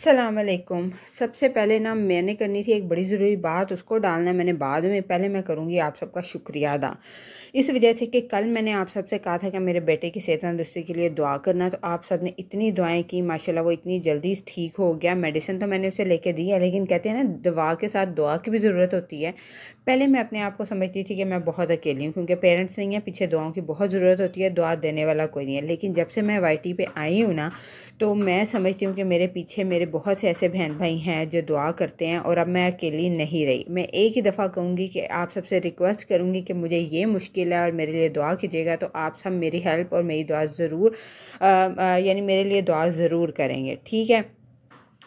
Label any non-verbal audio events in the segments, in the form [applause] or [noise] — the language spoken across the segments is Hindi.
असलकुम सबसे पहले ना मैंने करनी थी एक बड़ी ज़रूरी बात उसको डालना है मैंने बाद में पहले मैं करूँगी आप सबका शुक्रिया अदा इस वजह से कि कल मैंने आप सबसे कहा था कि मेरे बेटे की सेहत तंदुरुस्ती के लिए दुआ करना तो आप सब ने इतनी दुआएं की माशाल्लाह वो इतनी जल्दी ठीक हो गया मेडिसिन तो मैंने उसे लेके दी है लेकिन कहते हैं ना दवा के साथ दुआ की भी ज़रूरत होती है पहले मैं अपने आप को समझती थी कि मैं बहुत अकेली हूँ क्योंकि पेरेंट्स नहीं है पीछे दुआओं की बहुत ज़रूरत होती है दुआ देने वाला कोई नहीं है लेकिन जब से मैं वाई पे आई हूँ ना तो मैं समझती हूँ कि मेरे पीछे मेरे मेरे बहुत से ऐसे बहन भाई हैं जो दुआ करते हैं और अब मैं अकेली नहीं रही मैं एक ही दफ़ा कहूँगी कि आप सबसे रिक्वेस्ट करूँगी कि मुझे ये मुश्किल है और मेरे लिए दुआ कीजिएगा तो आप सब मेरी हेल्प और मेरी दुआ ज़रूर यानी मेरे लिए दुआ ज़रूर करेंगे ठीक है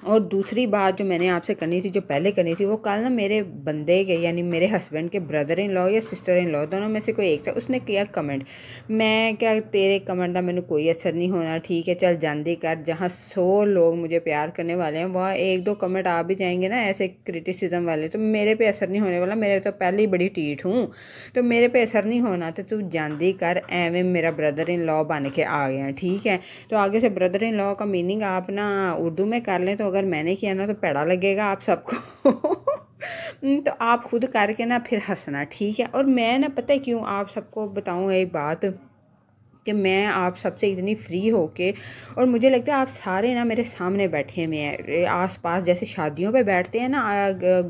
और दूसरी बात जो मैंने आपसे करनी थी जो पहले करनी थी वो कल ना मेरे बंदे के यानी मेरे हस्बैंड के ब्रदर इन लॉ या सिस्टर इन लॉ दोनों में से कोई एक था उसने किया कमेंट मैं क्या तेरे कमेंट का मैंने कोई असर नहीं होना ठीक है चल जल्दी कर जहाँ सौ लोग मुझे प्यार करने वाले हैं वहाँ एक दो कमेंट आ भी जाएंगे ना ऐसे क्रिटिसिज्म वाले तो मेरे पे असर नहीं होने वाला मेरे तो पहले ही बड़ी टीट हूँ तो मेरे पे असर नहीं होना तो तू जल्दी कर एवें मेरा ब्रदर इन लॉ बन के आ गया ठीक है तो आगे से ब्रदर इन लॉ का मीनिंग आप ना उर्दू में कर लें तो तो अगर मैंने किया ना तो पैड़ा लगेगा आप सबको [laughs] तो आप खुद करके ना फिर हंसना ठीक है और मैं ना पता है क्यों आप सबको बताऊँ एक बात कि मैं आप सबसे इतनी फ्री हो के और मुझे लगता है आप सारे ना मेरे सामने बैठे हुए हैं आस पास जैसे शादियों पे बैठते हैं ना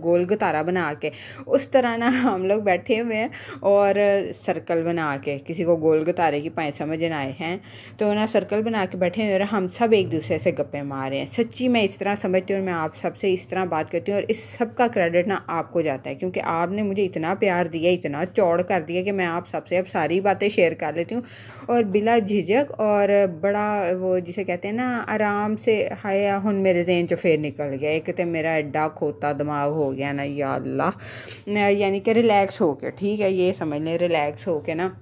गोल गतारा बना के उस तरह ना [laughs] हम लोग बैठे हुए हैं और सर्कल बना के किसी को गोल गतारे की पाए समझ ना आए हैं तो ना सर्कल बना के बैठे हुए और हम सब एक दूसरे से गप्पे मार रहे हैं सच्ची मैं इस तरह समझती हूँ और मैं आप सबसे इस तरह बात करती हूँ और इस सब का क्रेडिट ना आपको जाता है क्योंकि आपने मुझे इतना प्यार दिया इतना चौड़ कर दिया कि मैं आप सबसे अब सारी बातें शेयर कर लेती हूँ और बहुत बिला झिझक और बड़ा वो जिसे कहते हैं ना आराम से हाया हन मेरे जहन चो फिर निकल गया एक तो मेरा एड्डा खोता दिमाग हो गया ना या अल्लाह यानी कि रिलैक्स हो के ठीक है ये समझ लें रिलैक्स हो के ना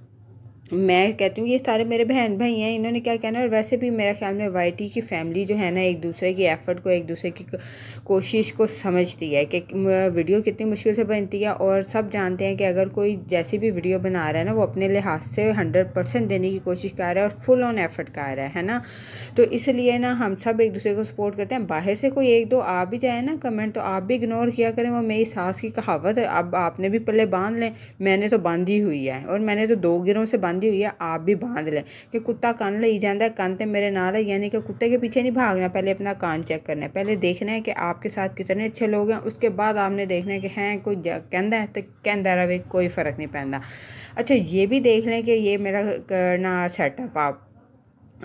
मैं कहती हूँ ये सारे मेरे बहन भाई हैं इन्होंने क्या कहना है और वैसे भी मेरा ख्याल में वाई की फैमिली जो है ना एक दूसरे की एफ़र्ट को एक दूसरे की कोशिश को समझती है कि वीडियो कितनी मुश्किल से बनती है और सब जानते हैं कि अगर कोई जैसी भी वीडियो बना रहा है ना वो अपने लिहाज से हंड्रेड परसेंट देने की कोशिश कर रहा है और फुल ऑन एफ़र्ट कर रहा है ना तो इसलिए ना हम सब एक दूसरे को सपोर्ट करते हैं बाहर से कोई एक दो आ भी जाए ना कमेंट तो आप भी इग्नोर किया करें वो मेरी सास की कहावत है अब आपने भी पल्ले बांध लें मैंने तो बांधी हुई है और मैंने तो दो गिरों से बांधी बांधी हुई है आप भी बांध लें कि कुत्ता कान ले जाता है कान तो मेरे नाल है यानी कि कुत्ते के पीछे नहीं भागना पहले अपना कान चेक करना है पहले देखना है कि आपके साथ कितने अच्छे लोग हैं उसके बाद आपने देखना है कि हैं कोई कहता है तो कहता रहे कोई फ़र्क नहीं पैदा अच्छा ये भी देख लें कि ये मेरा करना सेटअप आप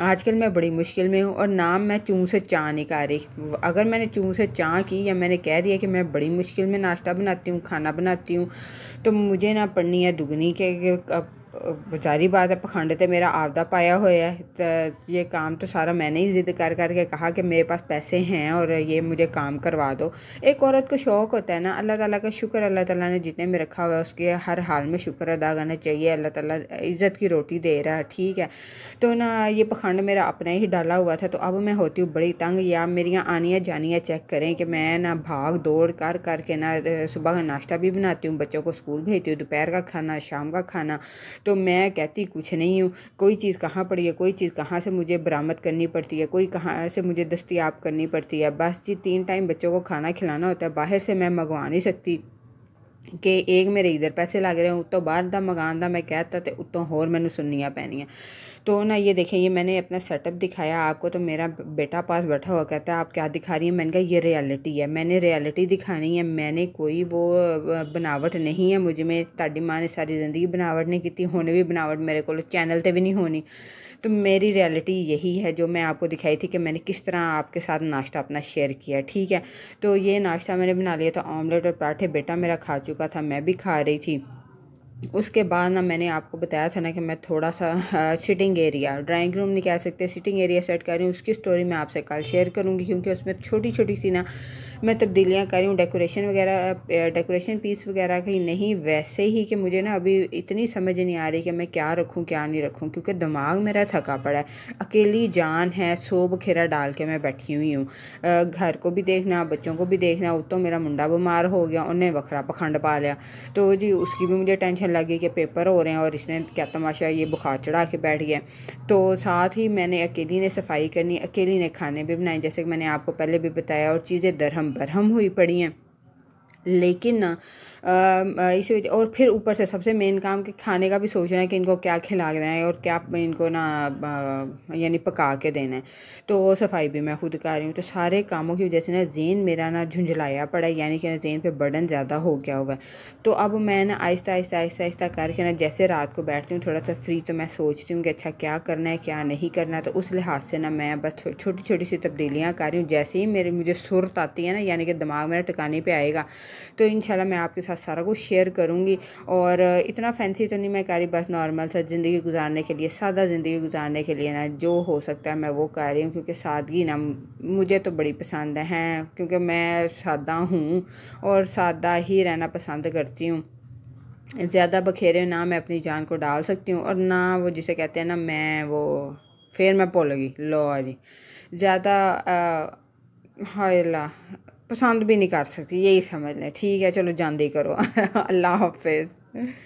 आजकल मैं बड़ी मुश्किल में हूँ और नाम मैं चूँ से चाँ नहीं कर रही अगर मैंने चूँ से चाँ की या मैंने कह दिया कि मैं बड़ी मुश्किल में नाश्ता बनाती हूँ खाना बनाती हूँ तो मुझे ना पढ़नी है दुगनी के ਜਾਰੀ बात है पखंड तो मेरा आपदा पाया होया है तो ये काम तो सारा मैंने ही ज़िद कर करके कहा कि मेरे पास पैसे हैं और ये मुझे काम करवा दो एक औरत को शौक़ होता है ना अल्लाह ताला का शुक्र अल्लाह ताला ने जितने में रखा हुआ है उसके हर हाल में शुक्र अदा करना चाहिए अल्लाह ताला इज़्ज़त की रोटी दे रहा है ठीक है तो ना ये पखंड मेरा अपना ही डाला हुआ था तो अब मैं होती हूँ बड़ी तंग या मेरी आनियाँ जानियाँ चेक करें कि मैं ना भाग दौड़ कर करके ना सुबह का नाश्ता भी बनाती हूँ बच्चों को स्कूल भेजती हूँ दोपहर का खाना शाम का खाना तो मैं कहती कुछ नहीं हूँ कोई चीज़ कहाँ पड़ी है कोई चीज़ कहाँ से मुझे बरामद करनी पड़ती है कोई कहाँ से मुझे दस्तियाब करनी पड़ती है बस जी तीन टाइम बच्चों को खाना खिलाना होता है बाहर से मैं मंगवा नहीं सकती कि एक मेरे इधर पैसे लग रहे हैं उत्तों बहर का मकान का मैं कहता तो उत्तों होर मैंने सुनिया पैनिया तो ना ये देखें ये मैंने अपना सेटअप दिखाया आपको तो मेरा बेटा पास बैठा हुआ कहता है आप क्या दिखा रही हैं मैंने कहा ये रियलिटी है मैंने रियलिटी दिखानी है मैंने कोई वो बनावट नहीं है मुझे मैं ताड़ी माँ ने सारी ज़िंदगी बनावट नहीं की होने भी बनावट मेरे को चैनल पर भी नहीं होनी तो मेरी रियलिटी यही है जो मैं आपको दिखाई थी कि मैंने किस तरह आपके साथ नाश्ता अपना शेयर किया ठीक है तो ये नाश्ता मैंने बना लिया था ऑमलेट और पराठे बेटा मेरा खा चुका था मैं भी खा रही थी उसके बाद ना मैंने आपको बताया था ना कि मैं थोड़ा सा सिटिंग एरिया ड्राइंग रूम नहीं कह सकते सिटिंग एरिया सेट कर रही हूँ उसकी स्टोरी मैं आपसे कल शेयर करूँगी क्योंकि उसमें छोटी छोटी सी ना मैं तब्दीलियाँ कर रही हूँ डेकोरेशन वगैरह डेकोरेशन पीस वगैरह कहीं नहीं वैसे ही कि मुझे ना अभी इतनी समझ नहीं आ रही कि मैं क्या रखूँ क्या नहीं रखूँ क्योंकि दिमाग मेरा थका पड़ा है अकेली जान है सो बखेरा डाल के मैं बैठी हुई हूँ घर को भी देखना बच्चों को भी देखना तो मेरा मुंडा बीमार हो गया उन्हें बखरा पखंड पा लिया तो जी उसकी भी मुझे टेंशन टेंशन लगी कि पेपर हो रहे हैं और इसने क्या तमाशा ये बुखार चढ़ा के बैठ गया तो साथ ही मैंने अकेली ने सफाई करनी अकेली ने खाने भी बनाए जैसे कि मैंने आपको पहले भी बताया और चीज़ें दरहम बरहम हुई पड़ी हैं लेकिन ना इसी वजह और फिर ऊपर से सबसे मेन काम कि खाने का भी सोचना है कि इनको क्या खिला देना है और क्या इनको ना यानी पका के देना है तो वो सफाई भी मैं खुद कर रही हूँ तो सारे कामों की वजह से ना जेन मेरा ना झुंझलाया पड़ा है यानी कि ना जेन पे बर्डन ज़्यादा हो गया हुआ है तो अब मैं ना आहिस्ता आहिस्ता आहिस्ता आहिस्ता करके ना जैसे रात को बैठती हूँ थोड़ा सा फ्री तो मैं सोचती हूँ कि अच्छा क्या करना है क्या नहीं करना है तो उस लिहाज से ना मैं बस छोटी छोटी सी तब्दीलियाँ कर रही हूँ जैसे ही मेरे मुझे सुरत आती है ना यानी कि दिमाग मेरा टिकाने पर आएगा तो इन मैं आपके साथ सारा कुछ शेयर करूँगी और इतना फैंसी तो नहीं मैं कह रही बस नॉर्मल सा ज़िंदगी गुजारने के लिए सादा ज़िंदगी गुजारने के लिए ना जो हो सकता है मैं वो कह रही हूँ क्योंकि सादगी ना मुझे तो बड़ी पसंद है क्योंकि मैं सादा हूँ और सादा ही रहना पसंद करती हूँ ज़्यादा बखेरे ना मैं अपनी जान को डाल सकती हूँ और ना वो जिसे कहते हैं ना मैं वो फिर मैं भुल गई लो जी ज़्यादा हाय ला पसंद भी नहीं कर सकती यही समझ लें ठीक है चलो जानते करो [laughs] अल्लाह हाफिज़